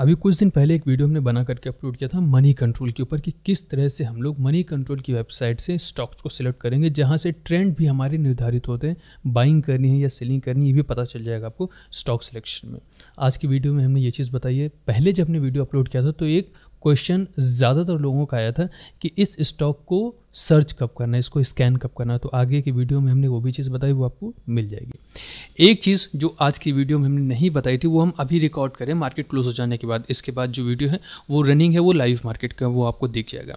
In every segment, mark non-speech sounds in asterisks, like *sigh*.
अभी कुछ दिन पहले एक वीडियो हमने बना करके अपलोड किया था मनी कंट्रोल के ऊपर कि किस तरह से हम लोग मनी कंट्रोल की वेबसाइट से स्टॉक्स को सिलेक्ट करेंगे जहाँ से ट्रेंड भी हमारे निर्धारित होते हैं बाइंग करनी है या सेलिंग करनी है ये भी पता चल जाएगा आपको स्टॉक सिलेक्शन में आज की वीडियो में हमने ये चीज़ बताई है पहले जब हमने वीडियो अपलोड किया था तो एक क्वेश्चन ज़्यादातर लोगों का आया था कि इस स्टॉक को सर्च कब करना है इसको स्कैन कब करना है तो आगे की वीडियो में हमने वो भी चीज़ बताई वो आपको मिल जाएगी एक चीज़ जो आज की वीडियो में हमने नहीं बताई थी वो हम अभी रिकॉर्ड करें मार्केट क्लोज हो जाने के बाद इसके बाद जो वीडियो है वो रनिंग है वो लाइव मार्केट का वो आपको दिख जाएगा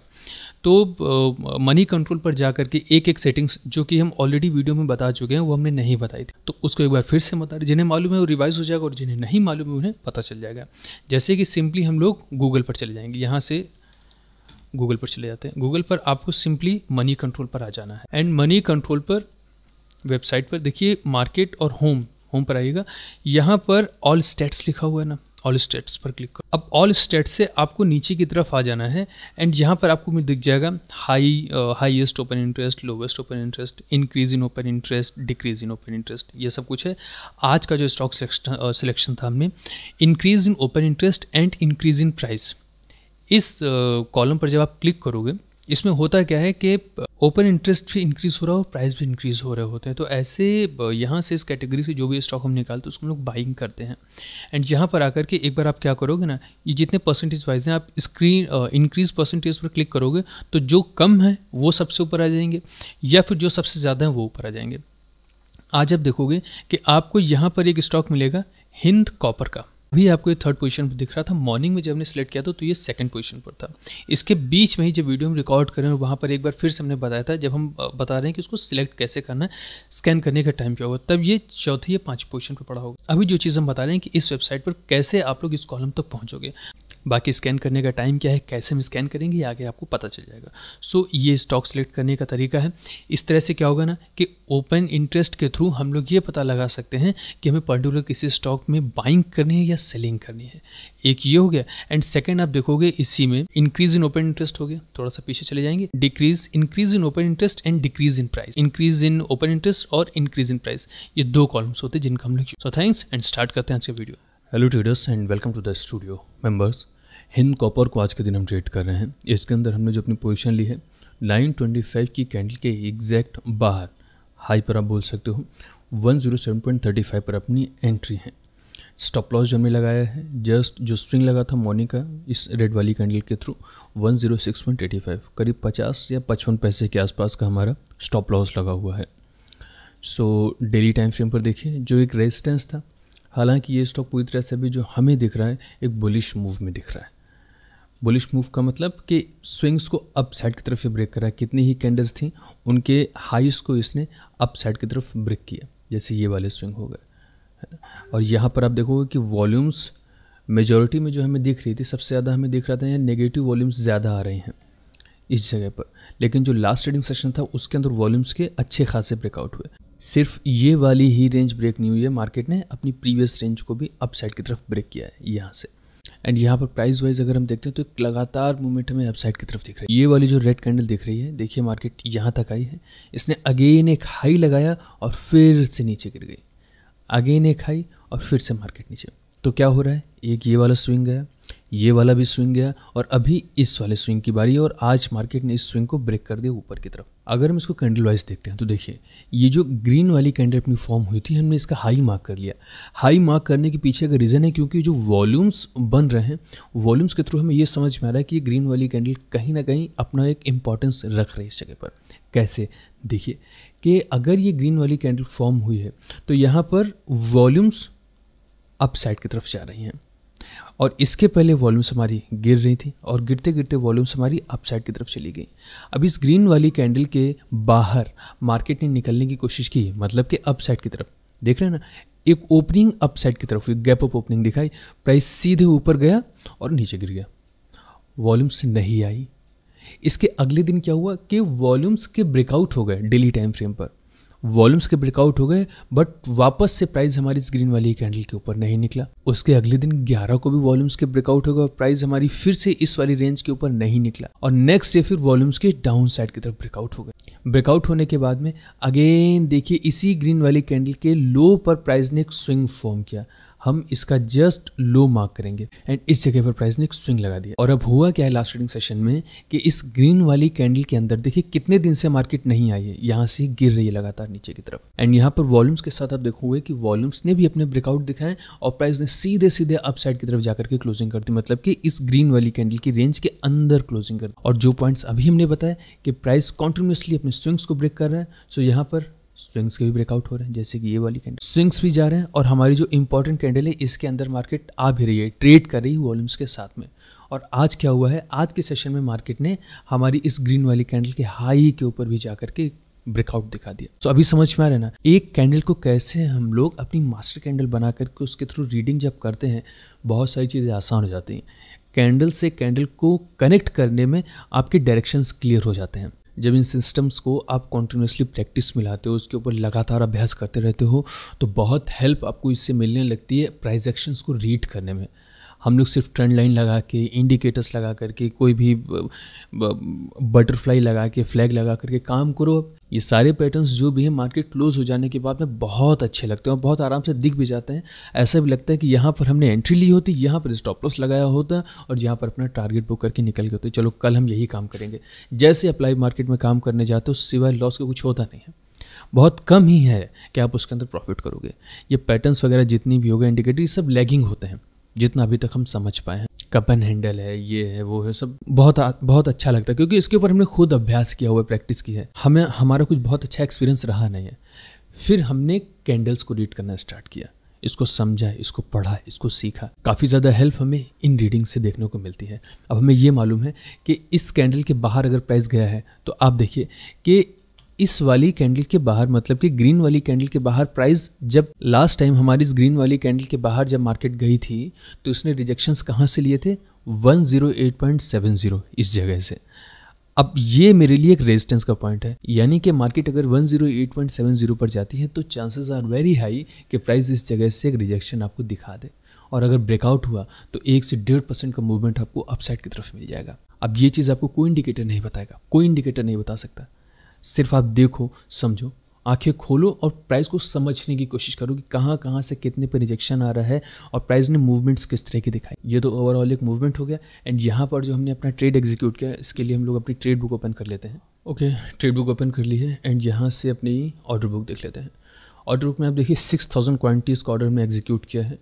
तो मनी कंट्रोल पर जाकर के एक एक सेटिंग्स जो कि हम ऑलरेडी वीडियो में बता चुके हैं वो हमने नहीं बताई थी तो उसको एक बार फिर से बता जिन्हें मालूम है वो रिवाइज़ हो जाएगा और जिन्हें नहीं मालूम है उन्हें पता चल जाएगा जैसे कि सिंपली हम लोग गूगल पर चले जाएंगे यहाँ से गूगल पर चले जाते हैं गूगल पर आपको सिंपली मनी कंट्रोल पर आ जाना है एंड मनी कंट्रोल पर वेबसाइट पर देखिए मार्केट और होम होम पर आइएगा यहाँ पर ऑल स्टेट्स लिखा हुआ है ना ऑल स्टेट्स पर क्लिक करो अब ऑल स्टेट्स से आपको नीचे की तरफ आ जाना है एंड यहाँ पर आपको मुझे दिख जाएगा high highest open interest lowest open interest increase in open interest decrease in open interest ये सब कुछ है आज का जो स्टॉक सिलेक्शन uh, था हमने increase in open interest and increase in price इस कॉलम uh, पर जब आप क्लिक करोगे इसमें होता क्या है कि ओपन इंटरेस्ट भी इंक्रीज़ हो रहा हो प्राइस भी इंक्रीज़ हो रहे होते हैं तो ऐसे यहाँ से इस कैटेगरी से जो भी स्टॉक हम निकालते हैं उसको हम लोग बाइंग करते हैं एंड यहाँ पर आकर के एक बार आप क्या करोगे ना ये जितने परसेंटेज वाइज हैं आप स्क्रीन इंक्रीज परसेंटेज पर क्लिक करोगे तो जो कम है वो सबसे ऊपर आ जाएंगे या फिर जो सबसे ज़्यादा है वो ऊपर आ जाएंगे आज आप देखोगे कि आपको यहाँ पर एक स्टॉक मिलेगा हिंद कॉपर का अभी आपको ये थर्ड पोजीशन पर दिख रहा था मॉर्निंग में जब हमने सेलेक्ट किया था तो ये सेकंड पोजीशन पर था इसके बीच में ही जब वीडियो हम रिकॉर्ड करें हैं वहाँ पर एक बार फिर से हमने बताया था जब हम बता रहे हैं कि उसको सिलेक्ट कैसे करना है स्कैन करने का टाइम क्या होगा तब ये चौथी या पाँच पोजिशन पर पड़ा होगा अभी जो चीज़ हम बता रहे हैं कि इस वेबसाइट पर कैसे आप लोग इस कॉलम तक तो पहुँचोगे बाकी स्कैन करने का टाइम क्या है कैसे हम स्कैन करेंगे आगे आपको पता चल जाएगा सो so, ये स्टॉक सेलेक्ट करने का तरीका है इस तरह से क्या होगा ना कि ओपन इंटरेस्ट के थ्रू हम लोग ये पता लगा सकते हैं कि हमें पर्टिकुलर किसी स्टॉक में बाइंग करनी है या सेलिंग करनी है एक ये हो गया एंड सेकेंड आप देखोगे इसी में इंक्रीज इन ओपन इंटरेस्ट हो गया थोड़ा सा पीछे चले जाएंगे decrease increase in open interest and decrease in price increase in open interest और इंक्रीज इन प्राइस ये दो कॉलम्स होते हैं जिनका हम लोग सो थैंक्स एंड स्टार्ट करते हैं आज के video hello traders and welcome to the studio members Hind copper को आज के दिन हम ट्रेड कर रहे हैं इसके अंदर हमने जो अपनी पोजीशन ली है नाइन ट्वेंटी फाइव की कैंडल के एग्जैक्ट बाहर हाई पर आप बोल सकते हो one zero seven point thirty five पर अपनी एंट्री है स्टॉप लॉस जो हमने लगाया है जस्ट जो स्विंग लगा था मॉर्निंग का इस रेड वाली कैंडल के through one zero six point eighty five करीब पचास या पचपन पैसे के आसपास का हमारा स्टॉप लॉस लगा हुआ है सो डेली टाइम फ्रेम पर देखिए जो एक रेजिस्टेंस था हालांकि ये स्टॉक पूरी तरह से अभी जो हमें दिख रहा है एक बुलिश मूव में दिख रहा है बुलिश मूव का मतलब कि स्विंग्स को अप साइड की तरफ ब्रेक करा कितनी ही कैंडल्स थी उनके हाइस को इसने अप साइड की तरफ ब्रेक किया जैसे ये वाले स्विंग हो गए है और यहाँ पर आप देखोगे कि वॉल्यूम्स मेजोरिटी में जो हमें दिख रही थी सबसे ज़्यादा हमें दिख रहा था यहाँ नेगेटिव वॉल्यूम्स ज़्यादा आ रहे हैं इस जगह पर लेकिन जो लास्ट ट्रेडिंग सेशन था उसके अंदर वॉल्यूम्स के अच्छे खासे ब्रेकआउट हुए सिर्फ ये वाली ही रेंज ब्रेक नहीं हुई है मार्केट ने अपनी प्रीवियस रेंज को भी अपसाइड की तरफ ब्रेक किया है यहाँ से एंड यहाँ पर प्राइस वाइज अगर हम देखते हैं तो एक लगातार मूवमेंट हमें अपसाइड की तरफ दिख रही है ये वाली जो रेड कैंडल दिख रही है देखिए मार्केट यहाँ तक आई है इसने अगेन एक हाई लगाया और फिर से नीचे गिर गई अगेन एक हाई और फिर से मार्केट नीचे तो क्या हो रहा है एक ये वाला स्विंग गया ये वाला भी स्विंग गया और अभी इस वाले स्विंग की बारी है और आज मार्केट ने इस स्विंग को ब्रेक कर दिया ऊपर की तरफ अगर हम इसको कैंडल वाइज देखते हैं तो देखिए ये जो ग्रीन वाली कैंडल अपनी फॉर्म हुई थी हमने इसका हाई मार्क कर लिया हाई मार्क करने के पीछे का रीज़न है क्योंकि जो वॉल्यूम्स बन रहे हैं वॉल्यूम्स के थ्रू हमें ये समझ में आ रहा है कि ये ग्रीन वाली कैंडल कहीं ना कहीं अपना एक इंपॉर्टेंस रख रही है इस जगह पर कैसे देखिए कि अगर ये ग्रीन वाली कैंडल फॉर्म हुई है तो यहाँ पर वॉल्यूम्स अपसाइड की तरफ जा रही हैं और इसके पहले वॉल्यूम्स हमारी गिर रही थी और गिरते गिरते वॉल्यूम्स हमारी अपसाइड की तरफ चली गई अब इस ग्रीन वाली कैंडल के बाहर मार्केट ने निकलने की कोशिश की मतलब कि अपसाइड की तरफ देख रहे हैं ना एक ओपनिंग अपसाइड की तरफ एक गैप अप ओपनिंग दिखाई प्राइस सीधे ऊपर गया और नीचे गिर गया वॉल्यूम्स नहीं आई इसके अगले दिन क्या हुआ कि वॉल्यूम्स के ब्रेकआउट हो गए डेली टाइम फ्रेम पर वॉल्यूम्स के ब्रेकआउट हो गए बट वापस से प्राइस हमारी इस ग्रीन वाली कैंडल के ऊपर नहीं निकला उसके अगले दिन 11 को भी वॉल्यूम्स के ब्रेकआउट हो गए और प्राइस हमारी फिर से इस वाली रेंज के ऊपर नहीं निकला और नेक्स्ट डे फिर वॉल्यूम्स के डाउन साइड की तरफ ब्रेकआउट हो गए ब्रेकआउट होने के बाद में अगेन देखिए इसी ग्रीन वाली कैंडल के लो पर प्राइस ने एक स्विंग फॉर्म किया हम इसका जस्ट लो मार्क करेंगे एंड इस जगह पर प्राइस ने एक स्विंग लगा दिया और अब हुआ क्या है लास्ट ट्रेडिंग सेशन में कि इस ग्रीन वाली कैंडल के अंदर देखिए कितने दिन से मार्केट नहीं आई है यहाँ से गिर रही है लगातार नीचे की तरफ एंड यहाँ पर वॉल्यूम्स के साथ आप देखोगे कि वॉल्यूम्स ने भी अपने ब्रेकआउट दिखाए और प्राइस ने सीधे सीधे अपसाइड की तरफ जाकर के क्लोजिंग कर दी मतलब कि इस ग्रीन वाली कैंडल की रेंज के अंदर क्लोजिंग कर और जो पॉइंट्स अभी हमने बताया कि प्राइस कॉन्टिन्यूसली अपने स्विंग्स को ब्रेक कर रहा है सो यहाँ पर स्विंग्स के भी ब्रेकआउट हो रहे हैं जैसे कि ये वाली कैंडल स्विंग्स भी जा रहे हैं और हमारी जो इंपॉर्टेंट कैंडल है इसके अंदर मार्केट आ भी रही है ट्रेड कर रही है वॉल्यूम्स के साथ में और आज क्या हुआ है आज के सेशन में मार्केट ने हमारी इस ग्रीन वाली कैंडल के हाई के ऊपर भी जा करके ब्रेकआउट दिखा दिया तो so, अभी समझ में आ रहा है ना एक कैंडल को कैसे हम लोग अपनी मास्टर कैंडल बना करके उसके थ्रू रीडिंग जब करते हैं बहुत सारी चीज़ें आसान हो जाती हैं कैंडल से कैंडल को कनेक्ट करने में आपके डायरेक्शंस क्लियर हो जाते हैं जब इन सिस्टम्स को आप कॉन्टीन्यूसली प्रैक्टिस में लाते हो उसके ऊपर लगातार अभ्यास करते रहते हो तो बहुत हेल्प आपको इससे मिलने लगती है प्राइज एक्शंस को रीड करने में हम लोग सिर्फ ट्रेंड लाइन लगा के इंडिकेटर्स लगा करके कोई भी बटरफ्लाई लगा के फ्लैग लगा करके काम करो अब ये सारे पैटर्न्स जो भी हैं मार्केट क्लोज हो जाने के बाद में बहुत अच्छे लगते हैं और बहुत आराम से दिख भी जाते हैं ऐसा भी लगता है कि यहाँ पर हमने एंट्री ली होती यहाँ पर स्टॉप लॉस लगाया होता और यहाँ पर अपना टारगेट बुक करके निकल गए होते चलो कल हम यही काम करेंगे जैसे अप्लाई मार्केट में काम करने जाते हो सिवाय लॉस का कुछ होता नहीं है बहुत कम ही है कि आप उसके अंदर प्रॉफिट करोगे ये पैटर्न्स वगैरह जितनी भी हो गए इंडिकेटर ये सब लैगिंग होते हैं जितना अभी तक हम समझ पाए हैं कपन हैंडल है ये है वो है सब बहुत आ, बहुत अच्छा लगता है क्योंकि इसके ऊपर हमने खुद अभ्यास किया हुआ प्रैक्टिस की है हमें हमारा कुछ बहुत अच्छा एक्सपीरियंस रहा नहीं है फिर हमने कैंडल्स को रीड करना स्टार्ट किया इसको समझा इसको पढ़ा इसको सीखा काफ़ी ज़्यादा हेल्प हमें इन रीडिंग से देखने को मिलती है अब हमें ये मालूम है कि इस कैंडल के बाहर अगर प्राइस गया है तो आप देखिए कि इस वाली कैंडल के बाहर मतलब कि ग्रीन वाली कैंडल के बाहर प्राइस जब लास्ट टाइम हमारी इस ग्रीन वाली कैंडल के बाहर जब मार्केट गई थी तो इसने रिजेक्शंस कहाँ से लिए थे 108.70 इस जगह से अब ये मेरे लिए एक रेजिस्टेंस का पॉइंट है यानी कि मार्केट अगर 108.70 पर जाती है तो चांसेस आर वेरी हाई कि प्राइस इस जगह से एक रिजेक्शन आपको दिखा दे और अगर ब्रेकआउट हुआ तो एक से डेढ़ परसेंट का मूवमेंट आपको अपसाइड की तरफ मिल जाएगा अब ये चीज़ आपको कोई इंडिकेटर नहीं बताएगा कोई इंडिकेटर नहीं बता सकता सिर्फ आप देखो समझो आंखें खोलो और प्राइस को समझने की कोशिश करो कि कहाँ कहाँ से कितने पर रिजेक्शन आ रहा है और प्राइस ने मूवमेंट्स किस तरह की दिखाई ये तो ओवरऑल एक मूवमेंट हो गया एंड यहाँ पर जो हमने अपना ट्रेड एग्जीक्यूट किया इसके लिए हम लोग अपनी ट्रेड बुक ओपन कर लेते हैं ओके ट्रेड बुक ओपन कर ली है एंड यहाँ से अपनी ऑर्डर बुक देख लेते हैं ऑर्डर बुक में आप देखिए सिक्स थाउजेंड क्वान्टीज़ का ऑर्डर हमने एग्जीक्यूट किया है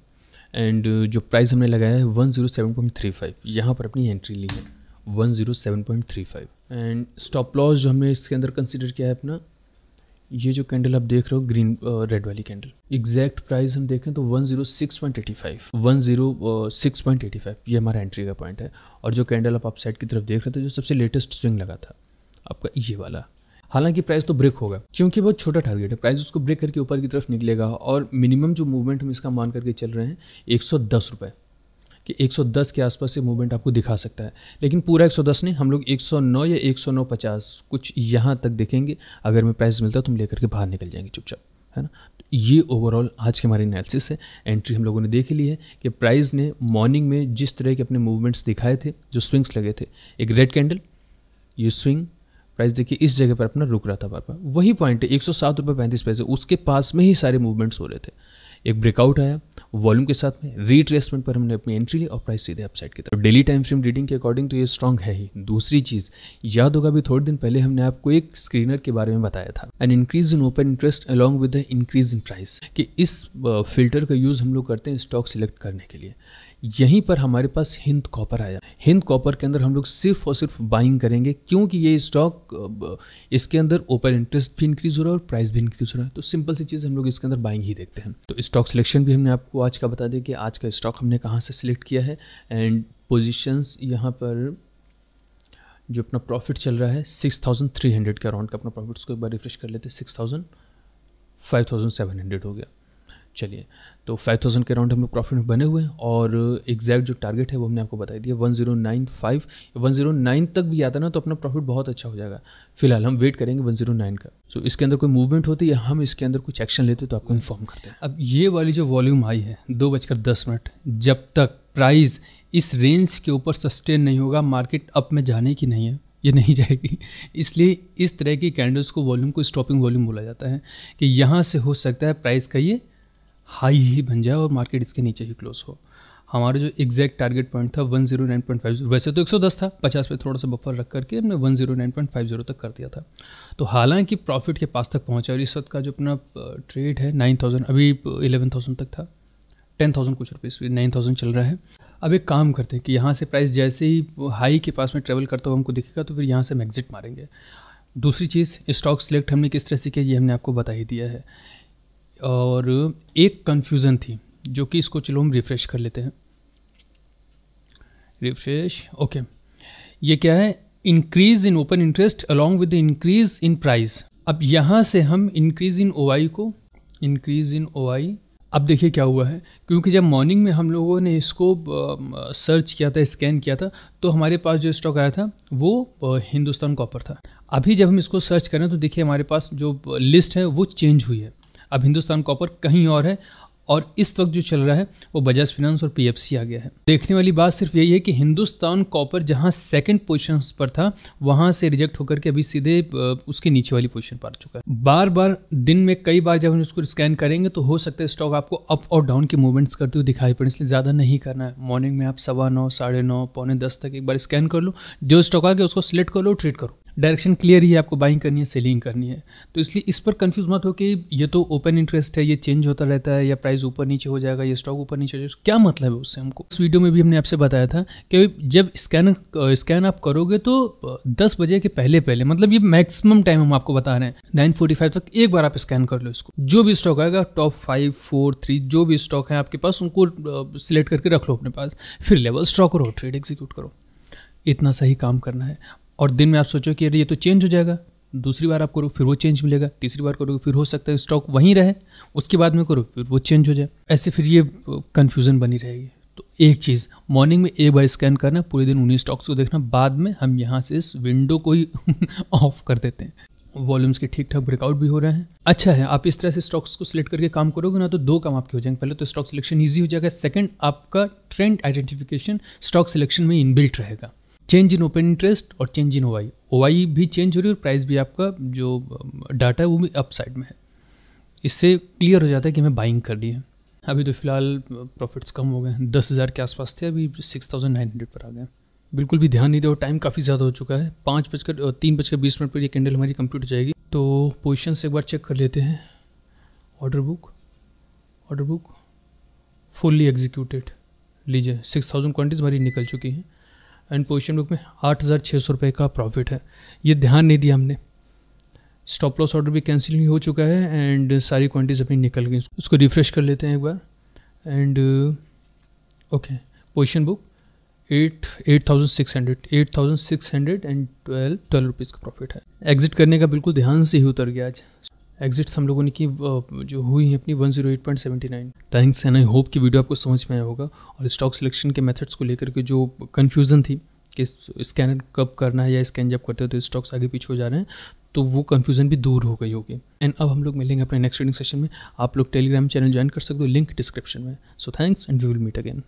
एंड जो प्राइस हमने लगाया है one zero seven point three five यहाँ पर अपनी एंट्री ली है one zero seven point three five and stop loss जो हमने इसके अंदर कंसिडर किया है अपना ये जो कैंडल आप देख रहे हो ग्रीन रेड वाली कैंडल एग्जैक्ट प्राइस हम देखें तो 106.85 106.85 ये हमारा एंट्री का पॉइंट है और जो कैंडल आप अपसाइड साइड की तरफ देख रहे थे जो सबसे लेटेस्ट स्विंग लगा था आपका ये वाला हालांकि प्राइस तो ब्रेक होगा क्योंकि बहुत छोटा टारगेट है प्राइस उसको ब्रेक करके ऊपर की तरफ निकलेगा और मिनिमम जो मूवमेंट हम इसका मान करके चल रहे हैं एक सौ कि 110 के आसपास से मूवमेंट आपको दिखा सकता है लेकिन पूरा 110 ने हम लोग 109 या 109.50 कुछ यहाँ तक देखेंगे अगर हमें प्राइस मिलता तो हम लेकर के बाहर निकल जाएंगे चुपचाप है ना तो ये ओवरऑल आज के हमारी एनालिसिस है एंट्री हम लोगों ने देख ली है कि प्राइस ने मॉर्निंग में जिस तरह के अपने मूवमेंट्स दिखाए थे जो स्विंग्स लगे थे एक रेड कैंडल ये स्विंग प्राइस देखिए इस जगह पर अपना रुक रहा था बार बार वही पॉइंट है एक सौ सात रुपये पैंतीस पैसे उसके पास में ही सारे मूवमेंट्स हो रहे थे एक ब्रेकआउट आया वॉल्यूम के साथ में रीट्रेसमेंट पर हमने अपनी एंट्री ली और प्राइस सीधे अपसाइड की तरफ डेली टाइम फ्रेम रीडिंग के अकॉर्डिंग तो ये स्ट्रॉन्ग है ही दूसरी चीज़ याद होगा अभी थोड़े दिन पहले हमने आपको एक स्क्रीनर के बारे में बताया था an increase in open interest along with increase in price कि इस फिल्टर का यूज़ हम लोग करते हैं स्टॉक सिलेक्ट करने के लिए यहीं पर हमारे पास हिंद कॉपर आया हिंद कॉपर के अंदर हम लोग सिर्फ और सिर्फ बाइंग करेंगे क्योंकि ये स्टॉक इसके अंदर ओपन इंटरेस्ट भी इंक्रीज हो रहा है और प्राइस भी इंक्रीज हो रहा है तो सिंपल सी चीज़ हम लोग इसके अंदर बाइंग ही देखते हैं तो स्टॉक सिलेक्शन भी हमने आपको आज का बता दें कि आज का स्टॉक हमने कहाँ से सिलेक्ट किया है एंड पोजिशंस यहाँ पर जो अपना प्रॉफिट चल रहा है सिक्स थाउजेंड थ्री हंड्रेड के अराउंड का अपना प्रॉफिट्स को एक बार रिफ्रेश कर लेते हैं six thousand five thousand seven hundred हो गया चलिए तो फाइव थाउजेंड के अराउंड हम लोग प्रॉफिट में बने हुए हैं और एग्जैक्ट जो टारगेट है वो हमने आपको बता दिया one zero nine five one zero nine तक भी आता ना तो अपना प्रॉफिट बहुत अच्छा हो जाएगा फिलहाल हम वेट करेंगे वन ज़ीरो नाइन का सो so, इसके अंदर कोई मूवमेंट होती है हम इसके अंदर कुछ एक्शन लेते तो आपको इन्फॉर्म करते हैं अब ये वाली जो वॉल्यूम आई है दो बजकर दस मिनट जब तक प्राइस इस रेंज के ऊपर सस्टेन नहीं होगा मार्केट अप में जाने की नहीं है ये नहीं जाएगी इसलिए इस तरह की कैंडल्स को वॉल्यूम को स्टॉपिंग वॉल्यूम बोला जाता है कि यहाँ से हो सकता है प्राइस का ये हाई ही बन जाए और मार्केट इसके नीचे ही क्लोज हो हमारा जो एग्जैक्ट टारगेट पॉइंट था 109.50 वैसे तो 110 था 50 पे थोड़ा सा बफर रख करके हमने 109.50 तक कर दिया था तो हालांकि प्रॉफिट के पास तक पहुंचा और इस वक्त का जो अपना ट्रेड है 9000 अभी 11000 तक था 10000 कुछ रुपये नाइन थाउजेंड चल रहा है अब एक काम करते हैं कि यहाँ से प्राइस जैसे ही हाई के पास में ट्रेवल करता हुआ हमको दिखेगा तो फिर यहाँ से हम एग्जिट मारेंगे दूसरी चीज़ स्टॉक सिलेक्ट हमने किस तरह से किया ये हमने आपको बता ही दिया है और एक कन्फ्यूज़न थी जो कि इसको चलो हम रिफ़्रेश कर लेते हैं रिफ्रेश ओके ये क्या है increase in open interest along with increase in price अब यहाँ से हम इंक्रीज़ इन ओ को इंक्रीज़ इन ओ अब देखिए क्या हुआ है क्योंकि जब मॉर्निंग में हम लोगों ने इसको सर्च किया था स्कैन किया था तो हमारे पास जो स्टॉक आया था वो हिंदुस्तान कॉपर था अभी जब हम इसको सर्च करें तो देखिए हमारे पास जो लिस्ट है वो चेंज हुई है अब हिंदुस्तान कॉपर कहीं और है और इस वक्त जो चल रहा है वो बजाज फिनेंस और पी आ गया है देखने वाली बात सिर्फ यही है कि हिंदुस्तान कॉपर जहां सेकंड पोजिशन पर था वहां से रिजेक्ट होकर के अभी सीधे उसके नीचे वाली पोजिशन पर आ चुका है बार बार दिन में कई बार जब हम उसको स्कैन करेंगे तो हो सकता है स्टॉक आपको अप और डाउन के मूवमेंट्स करते हुए दिखाई पड़े इसलिए ज़्यादा नहीं करना है मॉर्निंग में आप सवा नौ साढ़े नौ पौने दस तक एक बार स्कैन कर लो जो स्टॉक आ गया उसको सिलेक्ट कर लो ट्रीट करो डायरेक्शन क्लियर ही आपको बाइंग करनी है सेलिंग करनी है तो इसलिए इस पर कंफ्यूज मत हो कि ये तो ओपन इंटरेस्ट है ये चेंज होता रहता है या प्राइस ऊपर नीचे हो जाएगा ये स्टॉक ऊपर नीचे हो जाएगा क्या मतलब है उससे हमको इस वीडियो में भी हमने आपसे बताया था कि जब स्कैन स्कैन आप करोगे तो दस बजे के पहले पहले मतलब ये मैक्सिमम टाइम हम आपको बता रहे हैं नाइन तक एक बार आप स्कैन कर लो इसको जो भी स्टॉक आएगा टॉप फाइव फोर थ्री जो भी स्टॉक है आपके पास उनको सिलेक्ट करके रख लो अपने पास फिर लेवल स्टॉक करो ट्रेड एग्जीक्यूट करो इतना सही काम करना है और दिन में आप सोचो कि अरे ये तो चेंज हो जाएगा दूसरी बार आप करो फिर वो चेंज मिलेगा तीसरी बार करो फिर हो सकता है स्टॉक वहीं रहे उसके बाद में करो फिर वो चेंज हो जाए ऐसे फिर ये कन्फ्यूज़न बनी रहेगी तो एक चीज़ मॉर्निंग में एक बार स्कैन करना पूरे दिन उन्हीं स्टॉक्स को देखना बाद में हम यहाँ से इस विंडो को ही ऑफ *laughs* कर देते हैं वॉल्यूम्स के ठीक ठाक ब्रेकआउट भी हो रहे हैं अच्छा है आप इस तरह से स्टॉक्स को सिलेक्ट करके काम करोगे ना तो दो काम आपके हो जाएंगे पहले तो स्टॉक सिलेक्शन ईजी हो जाएगा सेकंड आपका ट्रेंड आइडेंटिफिकेशन स्टॉक सिलेक्शन में इनबिल्ट रहेगा चेंज इन ओपन इंटरेस्ट और चेंज इन ओवाई ओवाई भी चेंज हो रही है और प्राइस भी आपका जो डाटा है वो भी अप साइड में है इससे क्लियर हो जाता है कि हमें बाइंग करनी है अभी तो फिलहाल प्रॉफिट्स कम हो गए हैं दस हज़ार के आसपास थे अभी सिक्स थाउजेंड नाइन हंड्रेड पर आ गए बिल्कुल भी ध्यान नहीं दे और टाइम काफ़ी ज़्यादा हो चुका है पाँच बजकर तीन बजकर बीस मिनट पर ये कैंडल हमारी कंप्लीट हो जाएगी तो पोजिशन से एक बार चेक कर लेते हैं order book order book fully executed लीजिए सिक्स थाउजेंड क्वान्टिटीज़ हमारी निकल चुकी हैं एंड पोजिशन बुक में आठ हज़ार छः सौ रुपये का प्रॉफिट है ये ध्यान नहीं दिया हमने स्टॉप लॉस ऑर्डर भी कैंसिल हो चुका है एंड सारी क्वान्टिटीज़ अपनी निकल गई उसको रिफ़्रेश कर लेते हैं एक बार and okay position book at eight thousand six hundred eight thousand six hundred and twelve twelve rupees का प्रॉफिट है एग्जिट करने का बिल्कुल ध्यान से ही उतर गया आज एग्जिट्स हम लोगों ने की जो हुई है अपनी 108.79 थैंक्स एंड आई होप कि वीडियो आपको समझ में आया होगा और स्टॉक सिलेक्शन के मेथड्स को लेकर के जो कन्फ्यूज़न थी कि स्कैन कब करना है या स्कैन जब करते हो तो स्टॉक्स आगे पीछे हो जा रहे हैं तो वो कन्फ्यूजन भी दूर हो गई होगी एंड अब हम लोग मिलेंगे अपने नेक्स्ट ट्रेडिंग सेशन में आप लोग टेलीग्राम चैनल ज्वाइन कर सकते हो लिंक डिस्क्रिप्शन में so thanks and we will meet again